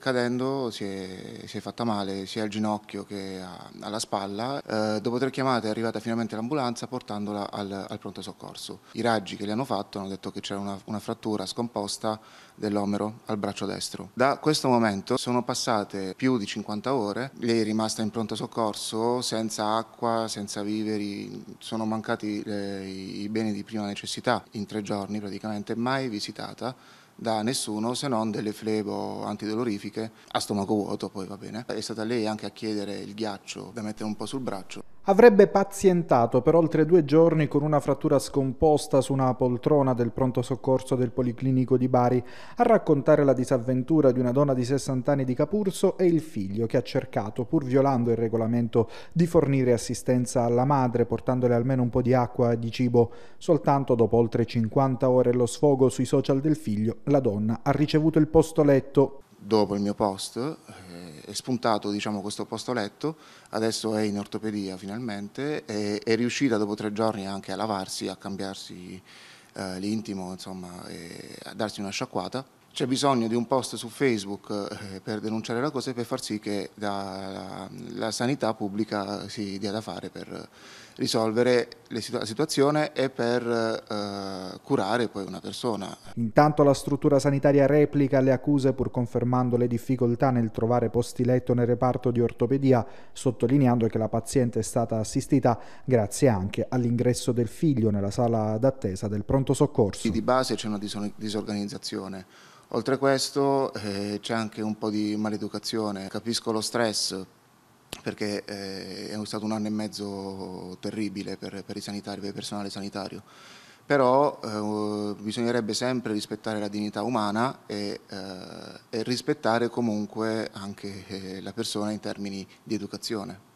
Cadendo si è, si è, fatta male sia al ginocchio che a, alla spalla. Eh, dopo tre chiamate è arrivata finalmente l'ambulanza portandola al, al, pronto soccorso. I raggi che le hanno fatto hanno detto che c'era una, una, frattura scomposta dell'omero al braccio destro. Da questo momento sono passate più di 50 ore, lei è rimasta in pronto soccorso senza acqua, senza viveri, sono mancati le, i beni di prima necessità in tre giorni praticamente, mai visitata da nessuno se non delle flebo antidolorifiche a stomaco vuoto, poi va bene. È stata lei anche a chiedere il ghiaccio da mettere un po' sul braccio. Avrebbe pazientato per oltre due giorni con una frattura scomposta su una poltrona del pronto soccorso del Policlinico di Bari a raccontare la disavventura di una donna di 60 anni di Capurso e il figlio che ha cercato, pur violando il regolamento, di fornire assistenza alla madre portandole almeno un po' di acqua e di cibo. Soltanto dopo oltre 50 ore lo sfogo sui social del figlio, la donna ha ricevuto il posto letto dopo il mio post, eh, è spuntato diciamo, questo posto letto, adesso è in ortopedia finalmente, e, è riuscita dopo tre giorni anche a lavarsi, a cambiarsi eh, l'intimo, insomma, a darsi una sciacquata c'è bisogno di un post su Facebook eh, per denunciare la cosa e per far sì che la, la sanità pubblica si dia da fare per risolvere situ la situazione e per eh, curare poi una persona. Intanto la struttura sanitaria replica le accuse pur confermando le difficoltà nel trovare posti letto nel reparto di ortopedia, sottolineando che la paziente è stata assistita grazie anche all'ingresso del figlio nella sala d'attesa del pronto soccorso. Di base c'è una disorganizzazione Oltre a questo eh, c'è anche un po' di maleducazione, capisco lo stress perché eh, è stato un anno e mezzo terribile per, per, i sanitari, per il personale sanitario, però eh, bisognerebbe sempre rispettare la dignità umana e, eh, e rispettare comunque anche eh, la persona in termini di educazione.